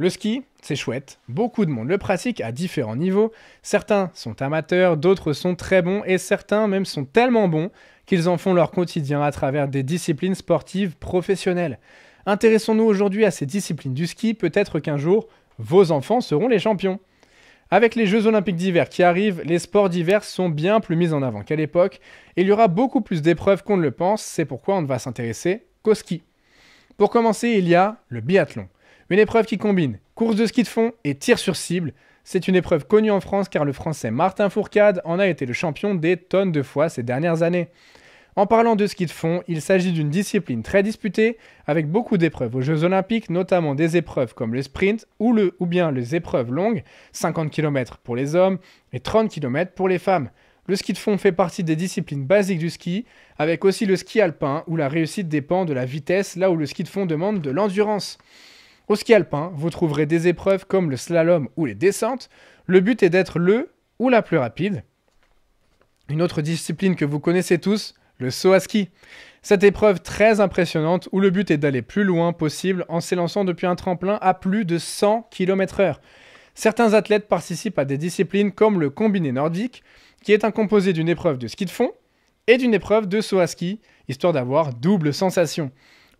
Le ski, c'est chouette, beaucoup de monde le pratique à différents niveaux, certains sont amateurs, d'autres sont très bons et certains même sont tellement bons qu'ils en font leur quotidien à travers des disciplines sportives professionnelles. Intéressons-nous aujourd'hui à ces disciplines du ski, peut-être qu'un jour, vos enfants seront les champions. Avec les Jeux olympiques d'hiver qui arrivent, les sports d'hiver sont bien plus mis en avant qu'à l'époque, et il y aura beaucoup plus d'épreuves qu'on ne le pense, c'est pourquoi on ne va s'intéresser qu'au ski. Pour commencer, il y a le biathlon. Une épreuve qui combine course de ski de fond et tir sur cible. C'est une épreuve connue en France car le français Martin Fourcade en a été le champion des tonnes de fois ces dernières années. En parlant de ski de fond, il s'agit d'une discipline très disputée avec beaucoup d'épreuves aux Jeux Olympiques, notamment des épreuves comme le sprint ou, le, ou bien les épreuves longues, 50 km pour les hommes et 30 km pour les femmes. Le ski de fond fait partie des disciplines basiques du ski, avec aussi le ski alpin où la réussite dépend de la vitesse là où le ski de fond demande de l'endurance. Au ski alpin, vous trouverez des épreuves comme le slalom ou les descentes. Le but est d'être le ou la plus rapide. Une autre discipline que vous connaissez tous, le saut à ski. Cette épreuve très impressionnante où le but est d'aller plus loin possible en s'élançant depuis un tremplin à plus de 100 km/h. Certains athlètes participent à des disciplines comme le combiné nordique, qui est un composé d'une épreuve de ski de fond et d'une épreuve de saut à ski, histoire d'avoir double sensation.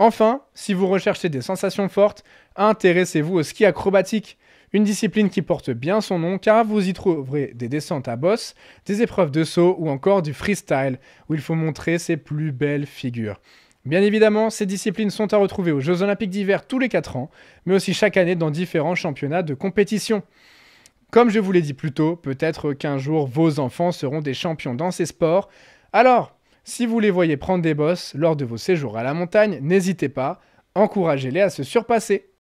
Enfin, si vous recherchez des sensations fortes, intéressez-vous au ski acrobatique, une discipline qui porte bien son nom car vous y trouverez des descentes à bosse, des épreuves de saut ou encore du freestyle où il faut montrer ses plus belles figures. Bien évidemment, ces disciplines sont à retrouver aux Jeux Olympiques d'hiver tous les 4 ans, mais aussi chaque année dans différents championnats de compétition. Comme je vous l'ai dit plus tôt, peut-être qu'un jour vos enfants seront des champions dans ces sports. Alors, si vous les voyez prendre des bosses lors de vos séjours à la montagne, n'hésitez pas, encouragez-les à se surpasser.